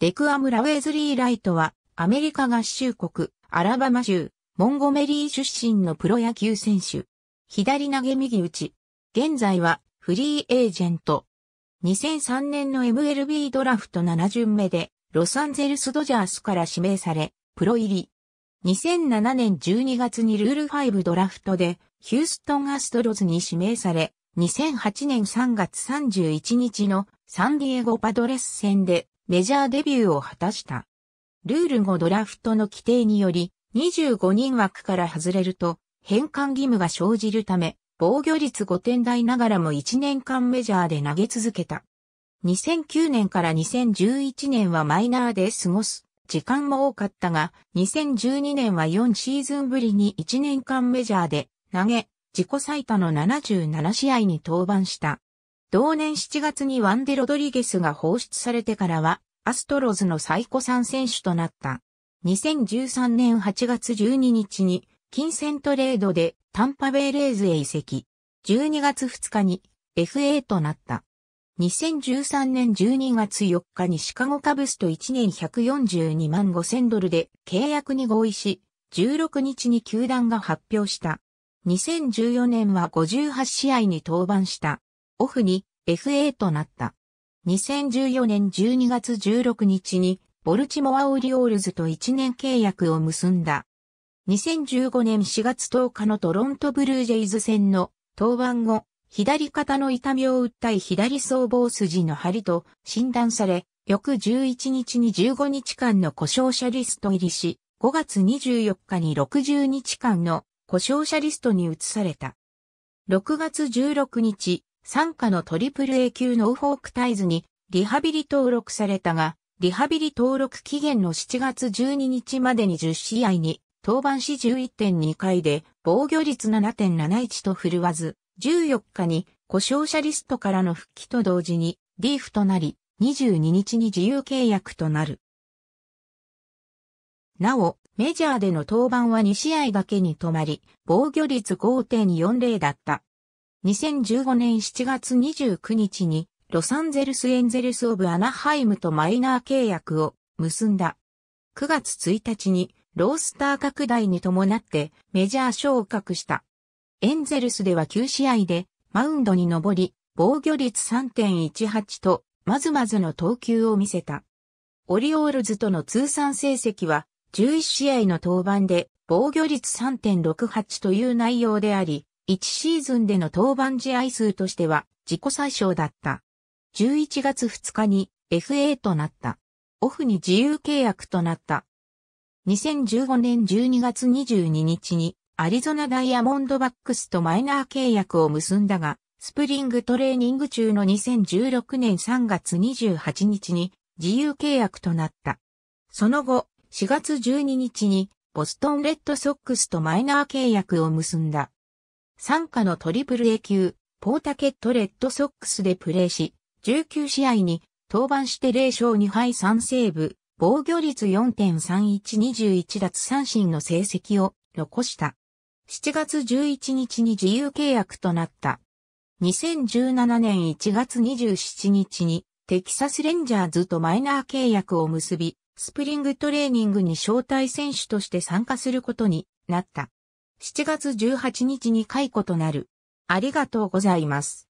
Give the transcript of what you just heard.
デクアム・ラウェズリー・ライトは、アメリカ合衆国、アラバマ州、モンゴメリー出身のプロ野球選手。左投げ右打ち。現在は、フリーエージェント。2003年の MLB ドラフト7巡目で、ロサンゼルス・ドジャースから指名され、プロ入り。2007年12月にルール5ドラフトで、ヒューストン・アストロズに指名され、2008年3月31日のサンディエゴ・パドレス戦でメジャーデビューを果たした。ルール5ドラフトの規定により、25人枠から外れると、返還義務が生じるため、防御率5点台ながらも1年間メジャーで投げ続けた。2009年から2011年はマイナーで過ごす時間も多かったが、2012年は4シーズンぶりに1年間メジャーで投げ、自己最多の77試合に登板した。同年7月にワンデ・ロドリゲスが放出されてからは、アストロズの最古参選手となった。2013年8月12日に、金銭トレードでタンパベイレーズへ移籍。12月2日に FA となった。2013年12月4日にシカゴカブスと1年142万5千ドルで契約に合意し、16日に球団が発表した。2014年は58試合に登板した。オフに FA となった。2014年12月16日にボルチモア・オリオールズと1年契約を結んだ。2015年4月10日のトロントブルージェイズ戦の登板後、左肩の痛みを訴え左僧帽筋の張りと診断され、翌11日に15日間の故障者リスト入りし、5月24日に60日間の故障者リストに移された。6月16日、参加の AAA 級ノーフォークタイズにリハビリ登録されたが、リハビリ登録期限の7月12日までに10試合に登板し11.2回で防御率7.71と振るわず、14日に故障者リストからの復帰と同時にリーフとなり、22日に自由契約となる。なお、メジャーでの登板は2試合だけに止まり、防御率5.40だった。2015年7月29日にロサンゼルスエンゼルスオブアナハイムとマイナー契約を結んだ。9月1日にロースター拡大に伴ってメジャー昇格した。エンゼルスでは9試合でマウンドに上り、防御率3.18と、まずまずの投球を見せた。オリオールズとの通算成績は、11試合の登板で防御率3.68という内容であり、1シーズンでの登板試合数としては自己最小だった。11月2日に FA となった。オフに自由契約となった。2015年12月22日にアリゾナダイヤモンドバックスとマイナー契約を結んだが、スプリングトレーニング中の2016年3月28日に自由契約となった。その後、4月12日にボストンレッドソックスとマイナー契約を結んだ。参加のトリプル A 級、ポータケットレッドソックスでプレーし、19試合に登板して0勝2敗3セーブ、防御率4.3121奪三振の成績を残した。7月11日に自由契約となった。2017年1月27日にテキサスレンジャーズとマイナー契約を結び、スプリングトレーニングに招待選手として参加することになった。7月18日に解雇となる。ありがとうございます。